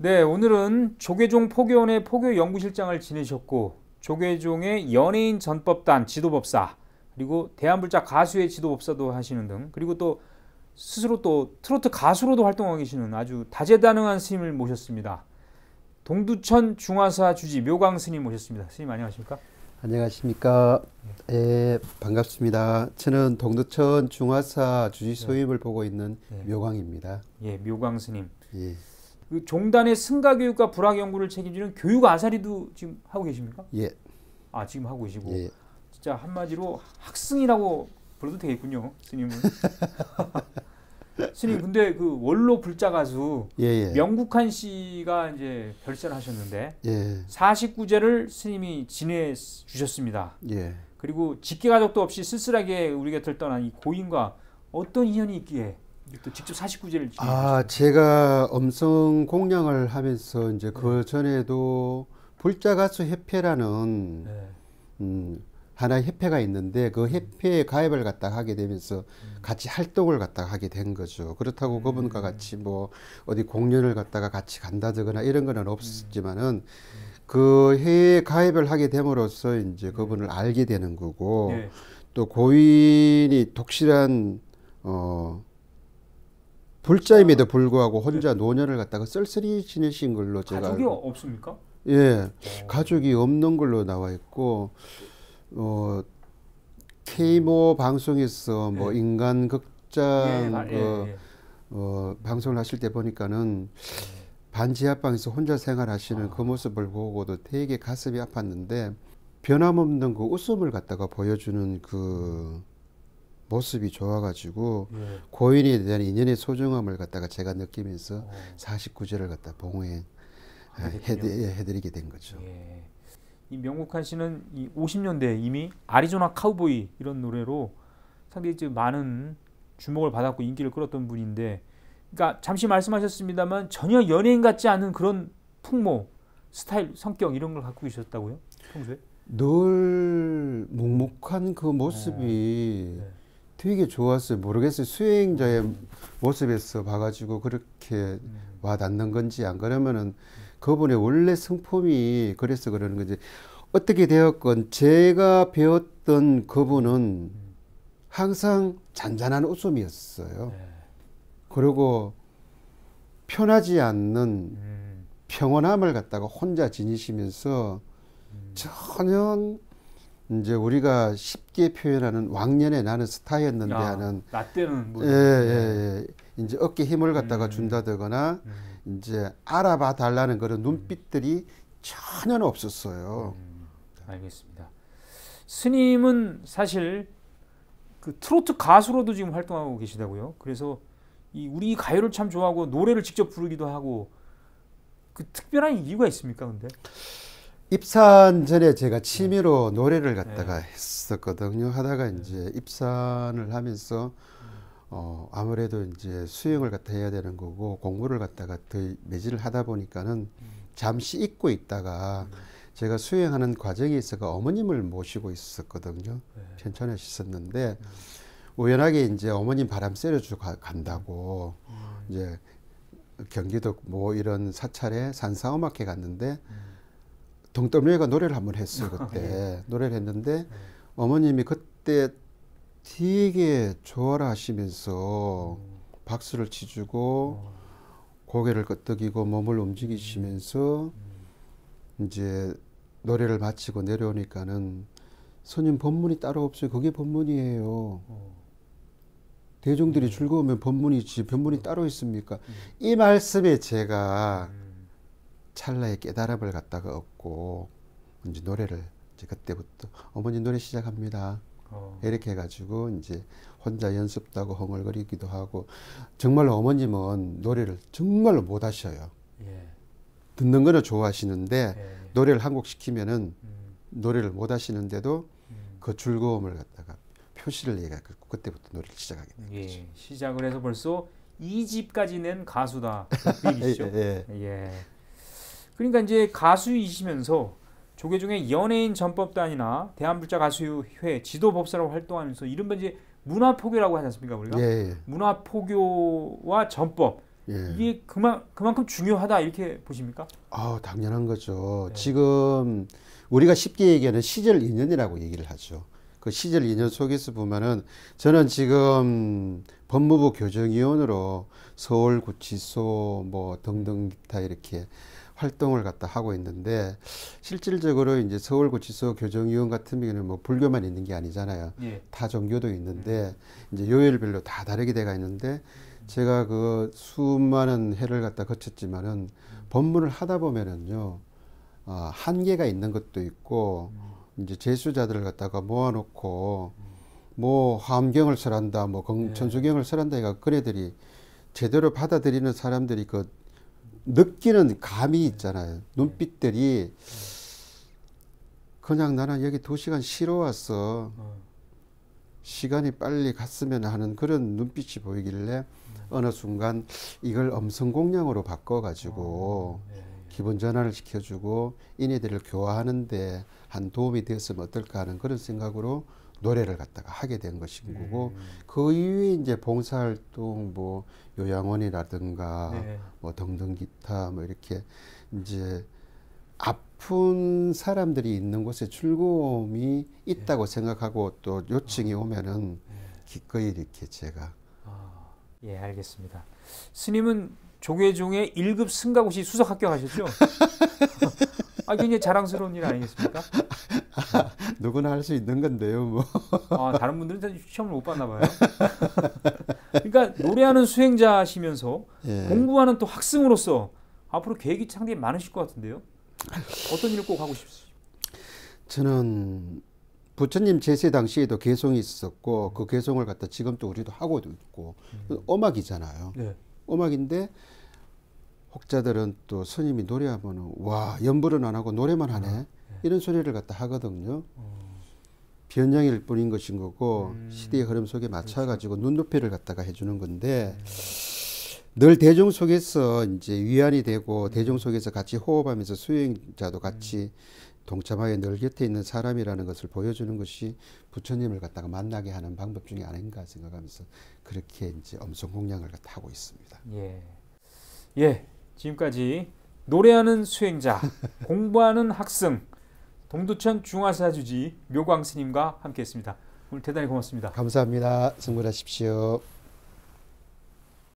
네, 오늘은 조계종 포교원의 포교 연구실장을 지내셨고 조계종의 연예인 전법단 지도법사 그리고 대한불자 가수의 지도법사도 하시는 등 그리고 또 스스로 또 트로트 가수로도 활동하고 계시는 아주 다재다능한 스님을 모셨습니다. 동두천 중화사 주지 묘강 스님 모셨습니다. 스님 안녕하십니까? 안녕하십니까? 예, 예 반갑습니다. 저는 동두천 중화사 주지 네. 소임을 예. 보고 있는 예. 네. 묘광입니다 예, 묘강 스님. 예. 그 종단의 승가교육과 불학연구를 책임지는 교육 아사리도 지금 하고 계십니까? 예. 아 지금 하고 계시고 예. 진짜 한마디로 학승이라고 불러도 되겠군요, 스님은. 스님 근데 그 원로 불자 가수 예예. 예. 명국한 씨가 이제 별세하셨는데 예. 49제를 스님이 지내 주셨습니다. 예. 그리고 직계 가족도 없이 쓸쓸하게 우리 곁을 떠난 이 고인과 어떤 인연이 있기에 또 직접 49제를 아 제가 엄성 공양을 하면서 이제 그 네. 전에도 불자 가수 협회라는 네. 음, 하나의 협회가 있는데 그 음. 협회에 가입을 갖다 하게 되면서 음. 같이 활동을 갖다 하게 된 거죠. 그렇다고 음. 그분과 같이 뭐 어디 공연을 갖다가 같이 간다거나 이런 거는 음. 없었지만은 그 해에 가입을 하게 됨으로써 이제 그분을 알게 되는 거고 네. 또 고인이 독실한 어 불자임에도 아, 불구하고 네. 혼자 노년을 갖다가 쓸쓸히 지내신 걸로 제가 가족이 알고. 없습니까? 예, 오. 어. 가족이 없는 걸로 나와 있고 어 케이모 방송에서 뭐 예. 인간 극장 예, 아, 그, 예, 예, 어, 방송을 하실 때 보니까는 반지하방에서 혼자 생활하시는 아. 그 모습을 보고도 되게 가슴이 아팠는데 변함없는 그 웃음을 갖다가 보여주는 그 모습이 좋아가지고 예. 고인에 대한 인연의 소중함을 갖다가 제가 느끼면서 오. 어. 49절을 갖다 봉해 아, 아 예, 해드리게 된 거죠. 예. 이 명국한 씨는 이 50년대 이미 아리조나 카우보이 이런 노래로 상당히 많은 주목을 받았고 인기를 끌었던 분인데, 그러니까 잠시 말씀하셨습니다만 전혀 연예인 같지 않은 그런 풍모, 스타일, 성격 이런 걸 갖고 계셨다고요? 평소에? 늘 묵묵한 그 모습이 네. 네. 되게 좋았어요. 모르겠어요. 수행자의 모습에서 봐가지고 그렇게 음. 와닿는 건지 안 그러면은 그분의 원래 성품이 그래서 그러는 건지 어떻게 되었건 제가 배웠던 그분은 항상 잔잔한 웃음이었어요. 네. 그리고 편하지 않는 음. 평온함을 갖다가 혼자 지니시면서 음. 전혀 이제 우리가 쉽게 표현하는 왕년에 나는 스타였는데 야, 하는 나 때는 뭐 예, 예, 네. 예. 이제 어깨 힘을 갖다가 음. 준다더거나 음. 이제 알아봐 달라는 그런 음. 눈빛들이 전혀 없었어요. 음, 알겠습니다. 스님은 사실 그 트로트 가수로도 지금 활동하고 계시다고요. 그래서 이 우리 가요를 참 좋아하고 노래를 직접 부르기도 하고 그 특별한 이유가 있습니까? 근데 입산 전에 제가 취미로 네. 노래를 갖다가 네. 했었거든요. 하다가 네. 이제 입산을 하면서 음. 어, 아무래도 이제 수영을 갖다 해야 되는 거고 공부를 갖다가 더 매진을 하다 보니까는 음. 잠시 잊고 있다가 제가 수행하는 과정에 있어서 어머님을 모시고 있었거든요. 편천에 있었는데 음. 우연하게 이제 어머님 바람 쐬러주고 간다고 이제 경기도 뭐 이런 사찰에 산사음악회 갔는데 동떨미가 노래를 한 번 했어요 아, 그때 예. 노래를 했는데 네. 어머님이 그때 되게 좋아라 하시면서 음. 박수를 치주고 어. 고개를 끄덕이고 몸을 움직이시면서 음. 음. 이제 노래를 마치고 내려오니까는 손님 법문이 따로 없어요. 그게 법문이에요. 어. 대중들이 음. 즐거우면 법문이지 법문이 어. 따로 있습니까? 음. 이 말씀에 제가 음. 찰나의 깨달음을 갖다가 얻고 이제 노래를 이제 그때부터 어머니 노래 시작합니다. 어. 이렇게 해가지고 이제 혼자 연습도 하고 흥얼거리기도 하고 정말 어머님은 노래를 정말로 못 하셔요. 예. 듣는 거는 좋아하시는데 예. 예. 노래를 한곡 시키면은 음. 노래를 못 하시는데도 음. 그 즐거움을 갖다가 표시를 얘기하고 그 그때부터 노래를 시작하게 되는 예, 거죠. 시작을 해서 벌써 이집까지는 가수다. 그 예. 예. 예. 그러니까 이제 가수이시면서 조계종의 연예인 전법단이나 대한불자 가수회 지도법사로 활동하면서 이른바 이제 문화포교라고 하지 않습니까 우리가 예, 예. 문화포교와 전법 예. 이게 그만 그만큼 중요하다 이렇게 보십니까? 아 당연한 거죠. 네. 지금 우리가 쉽게 얘기하는 시절 인연이라고 얘기를 하죠. 그 시절 인연 속에서 보면은 저는 지금 법무부 교정위원으로 서울구치소 뭐 등등 다 이렇게 활동을 갖다 하고 있는데 실질적으로 이제 서울구치소 교정위원 같은 경우는 뭐 불교만 있는 게 아니잖아요. 예. 타 종교도 있는데 음. 이제 요일별로 다 다르게 돼가 있는데 제가 그 수많은 해를 갖다 거쳤지만은 법문을 하다 보면은요 어, 한계가 있는 것도 있고 음. 이제 재수자들을 갖다가 모아놓고 뭐 화엄경을 설한다, 뭐 경, 예. 천수경을 설한다 해가 그래들이 제대로 받아들이는 사람들이 그 느끼는 감이 있잖아요. 눈빛들이 그냥 나는 여기 두 시간 쉬러 왔어. 시간이 빨리 갔으면 하는 그런 눈빛이 보이길래 어느 순간 이걸 음성 공량으로 바꿔가지고 아, 예, 예. 기본 전환을 시켜주고 인애들을 교화하는데 한 도움이 되었으면 어떨까 하는 그런 생각으로 노래를 갖다가 하게 된 것인 거고 네. 음. 그 이후에 이제 봉사활동 뭐 요양원이라든가 네. 뭐 등등 기타 뭐 이렇게 이제 아픈 사람들이 있는 곳에 즐거움이 예. 있다고 네. 생각하고 또 요청이 아. 오면은 예. 기꺼이 이렇게 제가 아. 예 알겠습니다 스님은 조계종의 1급 승가고시 수석 합격하셨죠? 아 굉장히 자랑스러운 일 아니겠습니까? 누구나 할 수 있는 건데요, 뭐. 아, 다른 분들은 시험을 못 봤나 봐요. 그러니까 노래하는 수행자시면서 예. 공부하는 또 학생으로서 앞으로 계획이 상당히 많으실 것 같은데요. 어떤 일을 꼭 하고 싶으세요? 저는 부처님 제세 당시에도 개성이 있었고 그 개성을 갖다 지금도 우리도 하고 있고 음. 음악이잖아요. 네. 음악인데 혹자들은 또 스님이 노래하면 와 연불은 안 하고 노래만 하네. 음. 이런 소리를 갖다 하거든요. 어. 변형일 뿐인 것인 거고 음. 시대의 흐름 속에 그렇죠. 맞춰 가지고 눈높이를 갖다가 해주는 건데 음. 늘 대중 속에서 이제 위안이 되고 음. 대중 속에서 같이 호흡하면서 수행자도 같이 음. 동참하여 늘 곁에 있는 사람이라는 것을 보여주는 것이 부처님을 갖다가 만나게 하는 방법 중에 아닌가 생각하면서 그렇게 이제 엄성공양을 갖다 하고 있습니다. 예. 예. 지금까지 노래하는 수행자, 공부하는 학생, 동두천 중화사주지 묘광스님과 함께했습니다. 오늘 대단히 고맙습니다. 감사합니다. 승부하십시오.